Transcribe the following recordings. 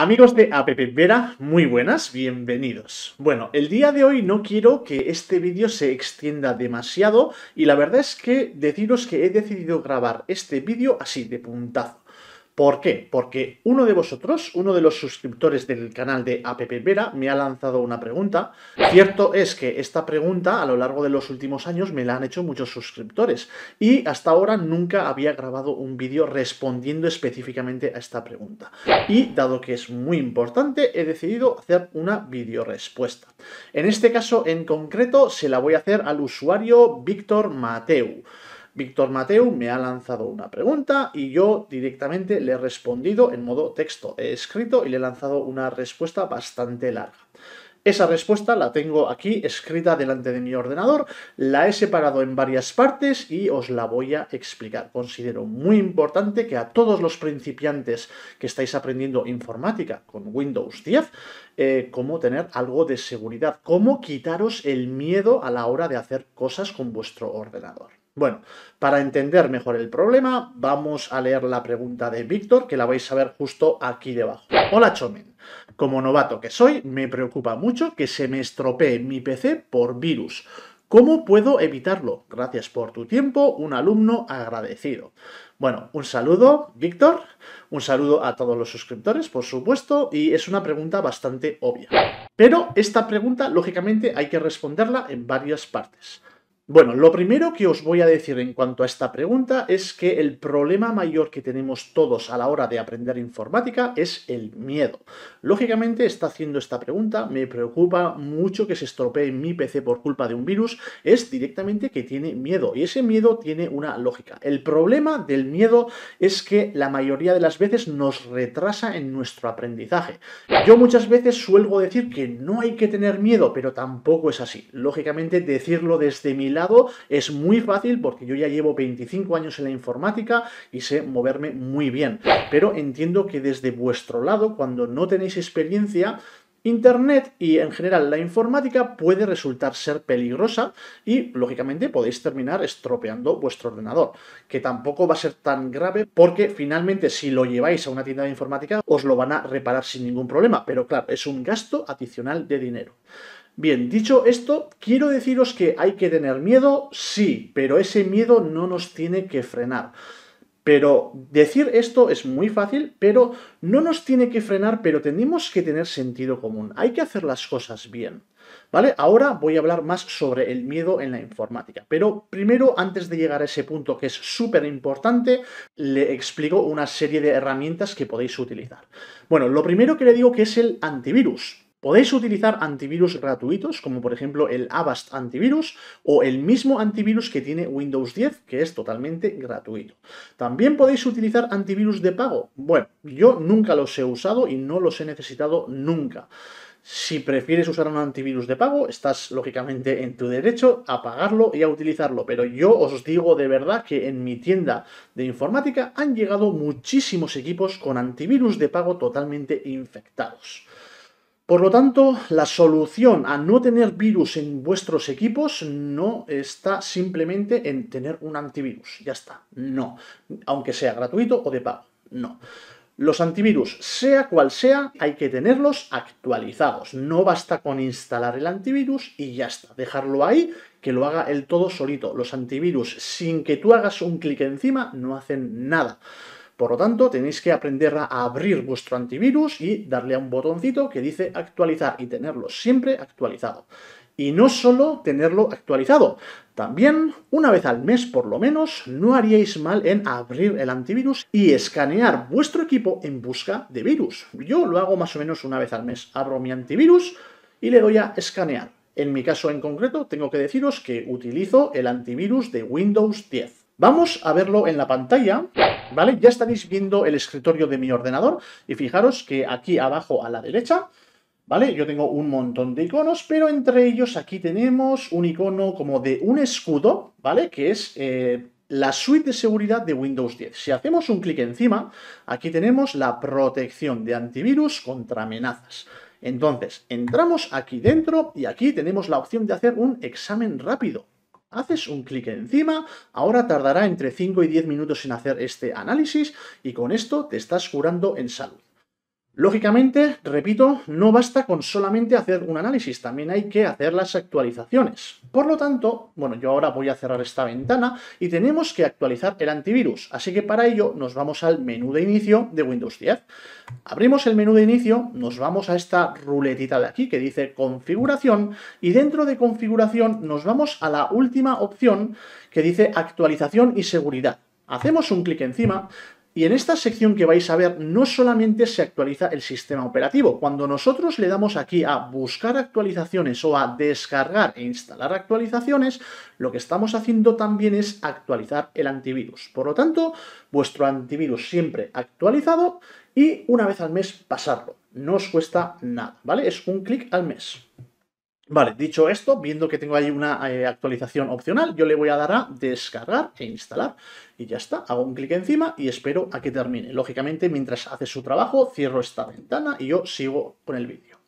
Amigos de App Vera, muy buenas, bienvenidos. Bueno, el día de hoy no quiero que este vídeo se extienda demasiado y la verdad es que deciros que he decidido grabar este vídeo así, de puntazo. ¿Por qué? Porque uno de vosotros, uno de los suscriptores del canal de APP Vera, me ha lanzado una pregunta. Cierto es que esta pregunta a lo largo de los últimos años me la han hecho muchos suscriptores y hasta ahora nunca había grabado un vídeo respondiendo específicamente a esta pregunta. Y dado que es muy importante, he decidido hacer una video respuesta. En este caso en concreto se la voy a hacer al usuario Víctor Mateu. Víctor Mateu me ha lanzado una pregunta y yo directamente le he respondido en modo texto. He escrito y le he lanzado una respuesta bastante larga. Esa respuesta la tengo aquí escrita delante de mi ordenador, la he separado en varias partes y os la voy a explicar. Considero muy importante que a todos los principiantes que estáis aprendiendo informática con Windows 10, eh, cómo tener algo de seguridad, cómo quitaros el miedo a la hora de hacer cosas con vuestro ordenador. Bueno, para entender mejor el problema, vamos a leer la pregunta de Víctor, que la vais a ver justo aquí debajo. Hola Chomen, como novato que soy, me preocupa mucho que se me estropee mi PC por virus. ¿Cómo puedo evitarlo? Gracias por tu tiempo, un alumno agradecido. Bueno, un saludo, Víctor, un saludo a todos los suscriptores, por supuesto, y es una pregunta bastante obvia. Pero esta pregunta, lógicamente, hay que responderla en varias partes. Bueno, lo primero que os voy a decir en cuanto a esta pregunta es que el problema mayor que tenemos todos a la hora de aprender informática es el miedo. Lógicamente está haciendo esta pregunta, me preocupa mucho que se estropee mi PC por culpa de un virus, es directamente que tiene miedo y ese miedo tiene una lógica. El problema del miedo es que la mayoría de las veces nos retrasa en nuestro aprendizaje. Yo muchas veces suelgo decir que no hay que tener miedo, pero tampoco es así. Lógicamente decirlo desde mi es muy fácil porque yo ya llevo 25 años en la informática y sé moverme muy bien. Pero entiendo que desde vuestro lado, cuando no tenéis experiencia, Internet y en general la informática puede resultar ser peligrosa y lógicamente podéis terminar estropeando vuestro ordenador, que tampoco va a ser tan grave porque finalmente si lo lleváis a una tienda de informática os lo van a reparar sin ningún problema, pero claro, es un gasto adicional de dinero. Bien, dicho esto, quiero deciros que hay que tener miedo, sí, pero ese miedo no nos tiene que frenar. Pero decir esto es muy fácil, pero no nos tiene que frenar, pero tenemos que tener sentido común. Hay que hacer las cosas bien. ¿Vale? Ahora voy a hablar más sobre el miedo en la informática. Pero primero, antes de llegar a ese punto que es súper importante, le explico una serie de herramientas que podéis utilizar. Bueno, lo primero que le digo que es el antivirus. Podéis utilizar antivirus gratuitos, como por ejemplo el Avast Antivirus o el mismo antivirus que tiene Windows 10, que es totalmente gratuito. También podéis utilizar antivirus de pago. Bueno, yo nunca los he usado y no los he necesitado nunca. Si prefieres usar un antivirus de pago, estás lógicamente en tu derecho a pagarlo y a utilizarlo. Pero yo os digo de verdad que en mi tienda de informática han llegado muchísimos equipos con antivirus de pago totalmente infectados. Por lo tanto, la solución a no tener virus en vuestros equipos no está simplemente en tener un antivirus. Ya está. No. Aunque sea gratuito o de pago. No. Los antivirus, sea cual sea, hay que tenerlos actualizados. No basta con instalar el antivirus y ya está. Dejarlo ahí, que lo haga el todo solito. Los antivirus, sin que tú hagas un clic encima, no hacen nada. Por lo tanto, tenéis que aprender a abrir vuestro antivirus y darle a un botoncito que dice actualizar y tenerlo siempre actualizado. Y no solo tenerlo actualizado, también una vez al mes por lo menos no haríais mal en abrir el antivirus y escanear vuestro equipo en busca de virus. Yo lo hago más o menos una vez al mes, abro mi antivirus y le doy a escanear. En mi caso en concreto tengo que deciros que utilizo el antivirus de Windows 10. Vamos a verlo en la pantalla. ¿vale? Ya estaréis viendo el escritorio de mi ordenador y fijaros que aquí abajo a la derecha ¿vale? Yo tengo un montón de iconos, pero entre ellos aquí tenemos un icono como de un escudo, ¿vale? Que es eh, la suite de seguridad de Windows 10. Si hacemos un clic encima, aquí tenemos la protección de antivirus contra amenazas. Entonces, entramos aquí dentro y aquí tenemos la opción de hacer un examen rápido. Haces un clic encima, ahora tardará entre 5 y 10 minutos en hacer este análisis y con esto te estás curando en salud. Lógicamente, repito, no basta con solamente hacer un análisis, también hay que hacer las actualizaciones. Por lo tanto, bueno, yo ahora voy a cerrar esta ventana y tenemos que actualizar el antivirus, así que para ello nos vamos al menú de inicio de Windows 10. Abrimos el menú de inicio, nos vamos a esta ruletita de aquí que dice configuración y dentro de configuración nos vamos a la última opción que dice actualización y seguridad. Hacemos un clic encima, y en esta sección que vais a ver no solamente se actualiza el sistema operativo, cuando nosotros le damos aquí a buscar actualizaciones o a descargar e instalar actualizaciones, lo que estamos haciendo también es actualizar el antivirus. Por lo tanto, vuestro antivirus siempre actualizado y una vez al mes pasarlo. No os cuesta nada, ¿vale? Es un clic al mes. Vale, dicho esto, viendo que tengo ahí una eh, actualización opcional, yo le voy a dar a descargar e instalar. Y ya está, hago un clic encima y espero a que termine. Lógicamente, mientras hace su trabajo, cierro esta ventana y yo sigo con el vídeo.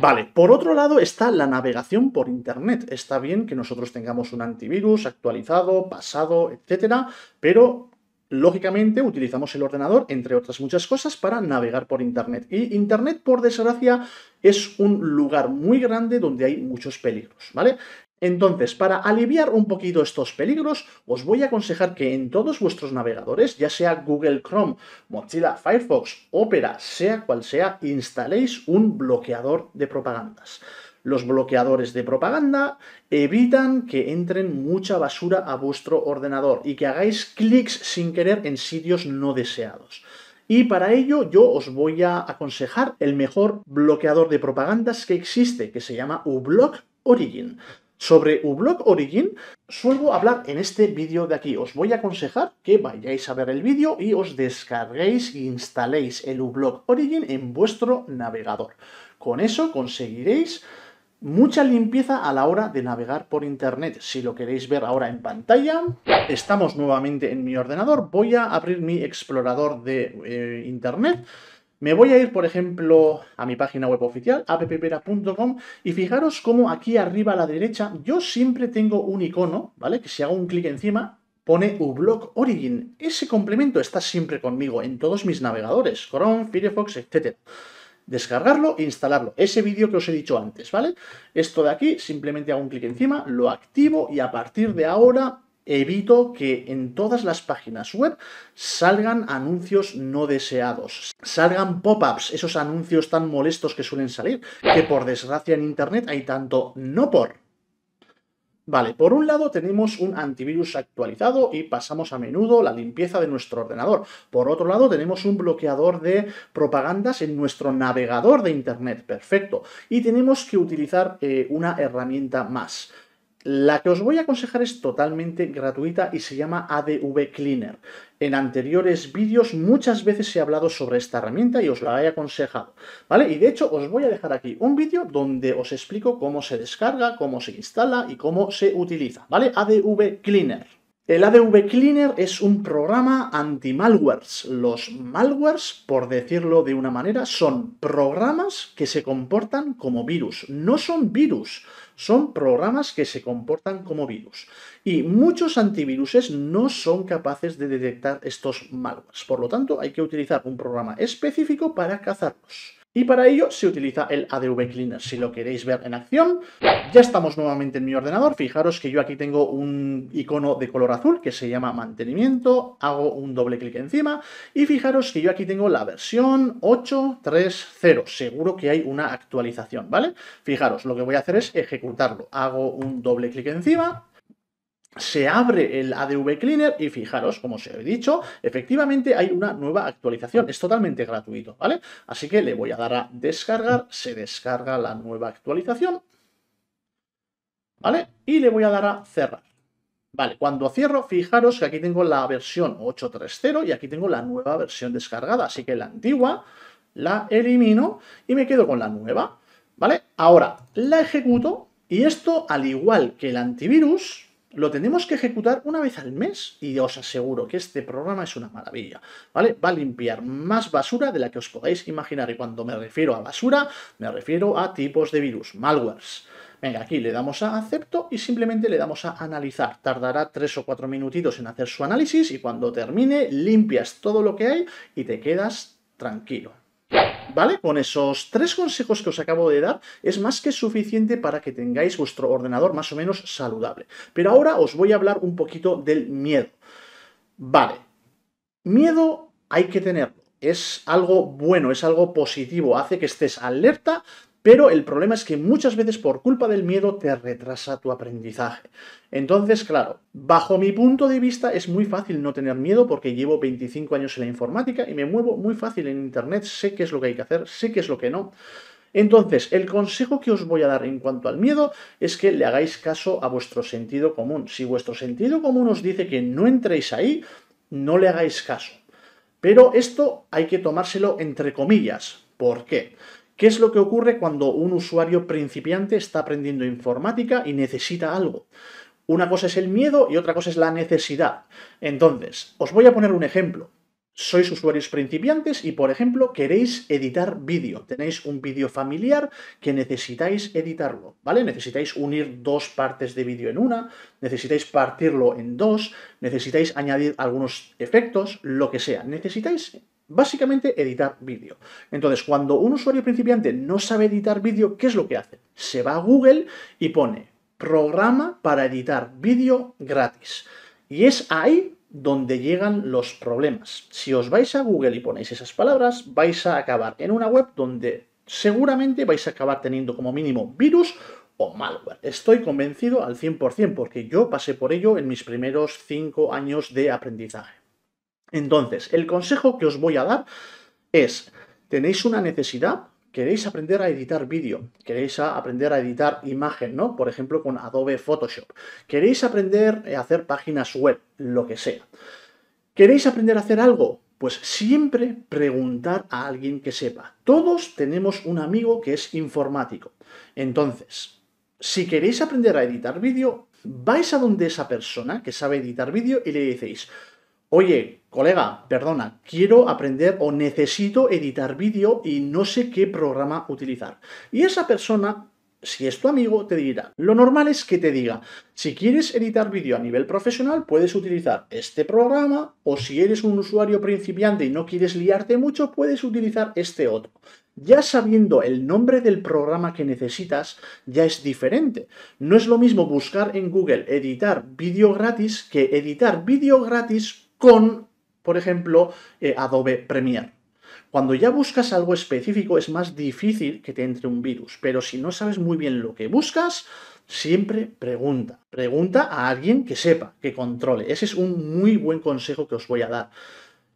Vale, por otro lado está la navegación por internet. Está bien que nosotros tengamos un antivirus actualizado, pasado, etcétera, pero Lógicamente utilizamos el ordenador, entre otras muchas cosas, para navegar por Internet. Y Internet, por desgracia, es un lugar muy grande donde hay muchos peligros, ¿vale? Entonces, para aliviar un poquito estos peligros, os voy a aconsejar que en todos vuestros navegadores, ya sea Google Chrome, Mozilla, Firefox, Opera, sea cual sea, instaléis un bloqueador de propagandas. Los bloqueadores de propaganda evitan que entren mucha basura a vuestro ordenador y que hagáis clics sin querer en sitios no deseados. Y para ello yo os voy a aconsejar el mejor bloqueador de propagandas que existe, que se llama uBlock Origin. Sobre uBlock Origin suelo hablar en este vídeo de aquí. Os voy a aconsejar que vayáis a ver el vídeo y os descarguéis e instaléis el uBlock Origin en vuestro navegador. Con eso conseguiréis mucha limpieza a la hora de navegar por internet. Si lo queréis ver ahora en pantalla, estamos nuevamente en mi ordenador, voy a abrir mi explorador de eh, internet, me voy a ir, por ejemplo, a mi página web oficial, apppera.com, y fijaros cómo aquí arriba a la derecha yo siempre tengo un icono, ¿vale? Que si hago un clic encima, pone uBlock Origin. Ese complemento está siempre conmigo en todos mis navegadores, Chrome, Firefox, etc descargarlo e instalarlo. Ese vídeo que os he dicho antes, ¿vale? Esto de aquí, simplemente hago un clic encima, lo activo y a partir de ahora evito que en todas las páginas web salgan anuncios no deseados, salgan pop-ups, esos anuncios tan molestos que suelen salir, que por desgracia en Internet hay tanto no por Vale, por un lado tenemos un antivirus actualizado y pasamos a menudo la limpieza de nuestro ordenador. Por otro lado tenemos un bloqueador de propagandas en nuestro navegador de Internet. Perfecto. Y tenemos que utilizar eh, una herramienta más. La que os voy a aconsejar es totalmente gratuita y se llama ADV Cleaner. En anteriores vídeos muchas veces he hablado sobre esta herramienta y os la he aconsejado, ¿vale? Y de hecho os voy a dejar aquí un vídeo donde os explico cómo se descarga, cómo se instala y cómo se utiliza, ¿vale? ADV Cleaner. El ADV Cleaner es un programa anti-malwares. Los malwares, por decirlo de una manera, son programas que se comportan como virus. No son virus, son programas que se comportan como virus. Y muchos antiviruses no son capaces de detectar estos malwares. Por lo tanto, hay que utilizar un programa específico para cazarlos. Y para ello se utiliza el ADV Cleaner. Si lo queréis ver en acción, ya estamos nuevamente en mi ordenador. Fijaros que yo aquí tengo un icono de color azul que se llama mantenimiento. Hago un doble clic encima y fijaros que yo aquí tengo la versión 8.3.0. Seguro que hay una actualización, ¿vale? Fijaros, lo que voy a hacer es ejecutarlo. Hago un doble clic encima se abre el ADV Cleaner y fijaros, como os he dicho, efectivamente hay una nueva actualización. Es totalmente gratuito, ¿vale? Así que le voy a dar a descargar. Se descarga la nueva actualización. ¿Vale? Y le voy a dar a cerrar. Vale, cuando cierro, fijaros que aquí tengo la versión 8.3.0 y aquí tengo la nueva versión descargada. Así que la antigua la elimino y me quedo con la nueva. ¿Vale? Ahora la ejecuto y esto, al igual que el antivirus, lo tenemos que ejecutar una vez al mes y os aseguro que este programa es una maravilla, ¿vale? Va a limpiar más basura de la que os podáis imaginar y cuando me refiero a basura me refiero a tipos de virus, malwares. Venga, aquí le damos a acepto y simplemente le damos a analizar. Tardará tres o cuatro minutitos en hacer su análisis y cuando termine limpias todo lo que hay y te quedas tranquilo. ¿Vale? Con esos tres consejos que os acabo de dar es más que suficiente para que tengáis vuestro ordenador más o menos saludable. Pero ahora os voy a hablar un poquito del miedo. Vale, miedo hay que tenerlo. Es algo bueno, es algo positivo, hace que estés alerta pero el problema es que muchas veces por culpa del miedo te retrasa tu aprendizaje. Entonces, claro, bajo mi punto de vista es muy fácil no tener miedo porque llevo 25 años en la informática y me muevo muy fácil en Internet, sé qué es lo que hay que hacer, sé qué es lo que no. Entonces, el consejo que os voy a dar en cuanto al miedo es que le hagáis caso a vuestro sentido común. Si vuestro sentido común os dice que no entréis ahí, no le hagáis caso. Pero esto hay que tomárselo entre comillas. ¿Por qué? ¿Qué es lo que ocurre cuando un usuario principiante está aprendiendo informática y necesita algo? Una cosa es el miedo y otra cosa es la necesidad. Entonces, os voy a poner un ejemplo. Sois usuarios principiantes y, por ejemplo, queréis editar vídeo. Tenéis un vídeo familiar que necesitáis editarlo, ¿vale? Necesitáis unir dos partes de vídeo en una, necesitáis partirlo en dos, necesitáis añadir algunos efectos, lo que sea. Necesitáis Básicamente editar vídeo. Entonces, cuando un usuario principiante no sabe editar vídeo, ¿qué es lo que hace? Se va a Google y pone programa para editar vídeo gratis. Y es ahí donde llegan los problemas. Si os vais a Google y ponéis esas palabras, vais a acabar en una web donde seguramente vais a acabar teniendo como mínimo virus o malware. Estoy convencido al 100% porque yo pasé por ello en mis primeros 5 años de aprendizaje. Entonces, el consejo que os voy a dar es, tenéis una necesidad, queréis aprender a editar vídeo, queréis aprender a editar imagen, ¿no? Por ejemplo, con Adobe Photoshop. Queréis aprender a hacer páginas web, lo que sea. ¿Queréis aprender a hacer algo? Pues siempre preguntar a alguien que sepa. Todos tenemos un amigo que es informático. Entonces, si queréis aprender a editar vídeo, vais a donde esa persona que sabe editar vídeo y le decís, oye, colega, perdona, quiero aprender o necesito editar vídeo y no sé qué programa utilizar. Y esa persona si es tu amigo, te dirá. Lo normal es que te diga, si quieres editar vídeo a nivel profesional, puedes utilizar este programa, o si eres un usuario principiante y no quieres liarte mucho, puedes utilizar este otro. Ya sabiendo el nombre del programa que necesitas, ya es diferente. No es lo mismo buscar en Google editar vídeo gratis que editar vídeo gratis con por ejemplo, eh, Adobe Premiere. Cuando ya buscas algo específico es más difícil que te entre un virus, pero si no sabes muy bien lo que buscas, siempre pregunta. Pregunta a alguien que sepa, que controle. Ese es un muy buen consejo que os voy a dar.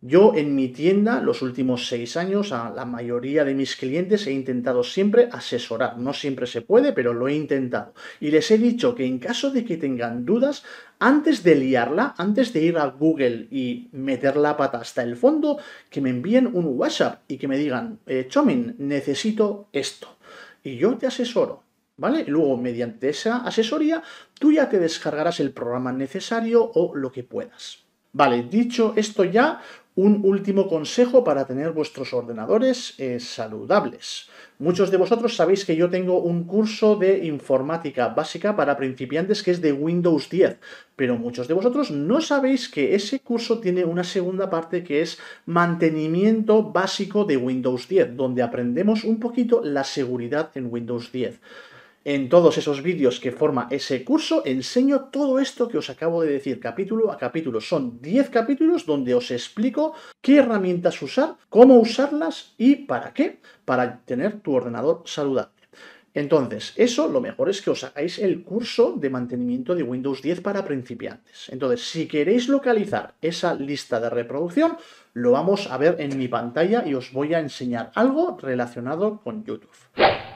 Yo en mi tienda, los últimos seis años, a la mayoría de mis clientes he intentado siempre asesorar. No siempre se puede, pero lo he intentado. Y les he dicho que en caso de que tengan dudas, antes de liarla, antes de ir a Google y meter la pata hasta el fondo, que me envíen un WhatsApp y que me digan, eh, Chomin, necesito esto. Y yo te asesoro. ¿Vale? Luego, mediante esa asesoría, tú ya te descargarás el programa necesario o lo que puedas. Vale, dicho esto ya, un último consejo para tener vuestros ordenadores eh, saludables. Muchos de vosotros sabéis que yo tengo un curso de informática básica para principiantes que es de Windows 10, pero muchos de vosotros no sabéis que ese curso tiene una segunda parte que es mantenimiento básico de Windows 10, donde aprendemos un poquito la seguridad en Windows 10. En todos esos vídeos que forma ese curso enseño todo esto que os acabo de decir capítulo a capítulo. Son 10 capítulos donde os explico qué herramientas usar, cómo usarlas y para qué, para tener tu ordenador saludable. Entonces, eso lo mejor es que os hagáis el curso de mantenimiento de Windows 10 para principiantes. Entonces, si queréis localizar esa lista de reproducción, lo vamos a ver en mi pantalla y os voy a enseñar algo relacionado con YouTube.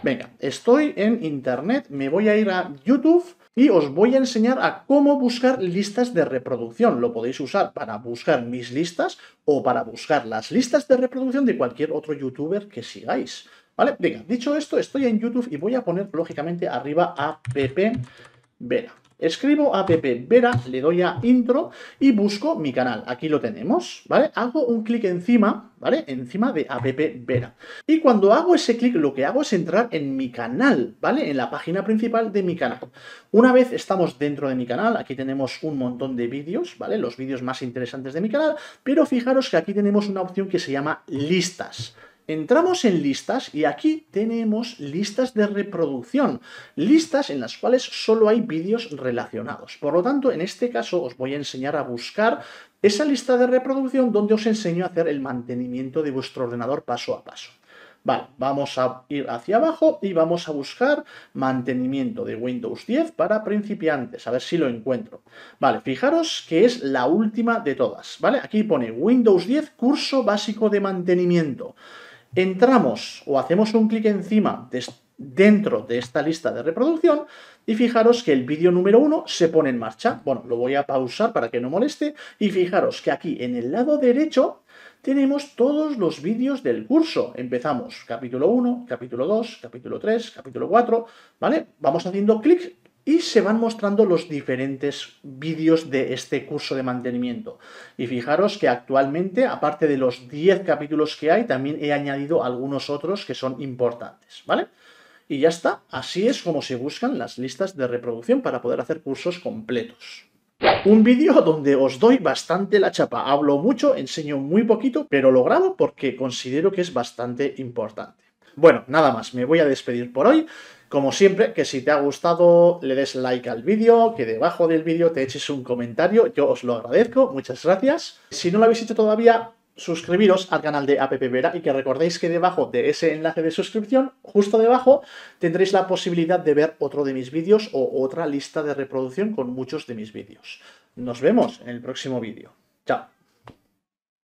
Venga, estoy en Internet, me voy a ir a YouTube y os voy a enseñar a cómo buscar listas de reproducción. Lo podéis usar para buscar mis listas o para buscar las listas de reproducción de cualquier otro youtuber que sigáis. ¿Vale? Venga, dicho esto, estoy en YouTube y voy a poner, lógicamente, arriba app Vera. Escribo app Vera, le doy a intro y busco mi canal. Aquí lo tenemos, ¿vale? Hago un clic encima, ¿vale? Encima de app Vera. Y cuando hago ese clic, lo que hago es entrar en mi canal, ¿vale? En la página principal de mi canal. Una vez estamos dentro de mi canal, aquí tenemos un montón de vídeos, ¿vale? Los vídeos más interesantes de mi canal, pero fijaros que aquí tenemos una opción que se llama listas. Entramos en listas y aquí tenemos listas de reproducción, listas en las cuales solo hay vídeos relacionados. Por lo tanto, en este caso os voy a enseñar a buscar esa lista de reproducción donde os enseño a hacer el mantenimiento de vuestro ordenador paso a paso. Vale, vamos a ir hacia abajo y vamos a buscar mantenimiento de Windows 10 para principiantes, a ver si lo encuentro. Vale, fijaros que es la última de todas, ¿vale? Aquí pone Windows 10 curso básico de mantenimiento entramos o hacemos un clic encima dentro de esta lista de reproducción y fijaros que el vídeo número 1 se pone en marcha. Bueno, lo voy a pausar para que no moleste y fijaros que aquí en el lado derecho tenemos todos los vídeos del curso. Empezamos capítulo 1, capítulo 2, capítulo 3, capítulo 4, ¿vale? Vamos haciendo clic y se van mostrando los diferentes vídeos de este curso de mantenimiento. Y fijaros que actualmente, aparte de los 10 capítulos que hay, también he añadido algunos otros que son importantes, ¿vale? Y ya está, así es como se buscan las listas de reproducción para poder hacer cursos completos. Un vídeo donde os doy bastante la chapa, hablo mucho, enseño muy poquito, pero lo grabo porque considero que es bastante importante. Bueno, nada más, me voy a despedir por hoy. Como siempre, que si te ha gustado, le des like al vídeo, que debajo del vídeo te eches un comentario, yo os lo agradezco, muchas gracias. Si no lo habéis hecho todavía, suscribiros al canal de App Vera y que recordéis que debajo de ese enlace de suscripción, justo debajo, tendréis la posibilidad de ver otro de mis vídeos o otra lista de reproducción con muchos de mis vídeos. Nos vemos en el próximo vídeo. Chao.